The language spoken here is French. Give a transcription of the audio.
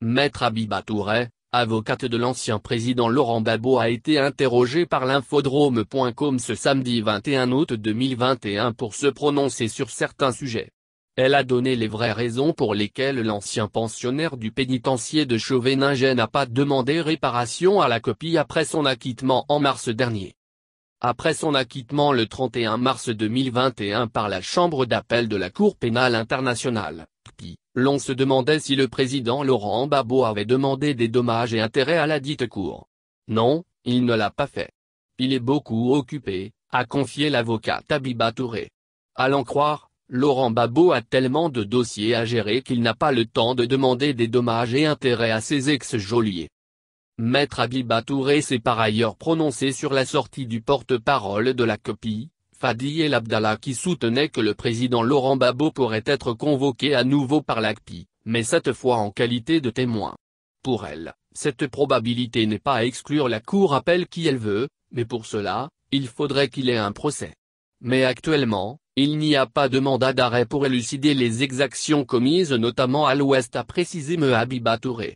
Maître Abiba Touré, avocate de l'ancien président Laurent Babo a été interrogée par l'infodrome.com ce samedi 21 août 2021 pour se prononcer sur certains sujets. Elle a donné les vraies raisons pour lesquelles l'ancien pensionnaire du pénitencier de Chauveningen n'a pas demandé réparation à la copie après son acquittement en mars dernier. Après son acquittement le 31 mars 2021 par la Chambre d'appel de la Cour pénale internationale, l'on se demandait si le président Laurent Babot avait demandé des dommages et intérêts à la dite cour. Non, il ne l'a pas fait. Il est beaucoup occupé, a confié l'avocat Tabiba Touré. À l'en croire, Laurent Babot a tellement de dossiers à gérer qu'il n'a pas le temps de demander des dommages et intérêts à ses ex-geôliers. Maître Abiba Touré s'est par ailleurs prononcé sur la sortie du porte-parole de la copie, Fadi El Abdallah qui soutenait que le président Laurent Babo pourrait être convoqué à nouveau par l'ACPI, mais cette fois en qualité de témoin. Pour elle, cette probabilité n'est pas à exclure la Cour appelle qui elle veut, mais pour cela, il faudrait qu'il ait un procès. Mais actuellement, il n'y a pas de mandat d'arrêt pour élucider les exactions commises notamment à l'ouest a précisé Mehabiba Touré.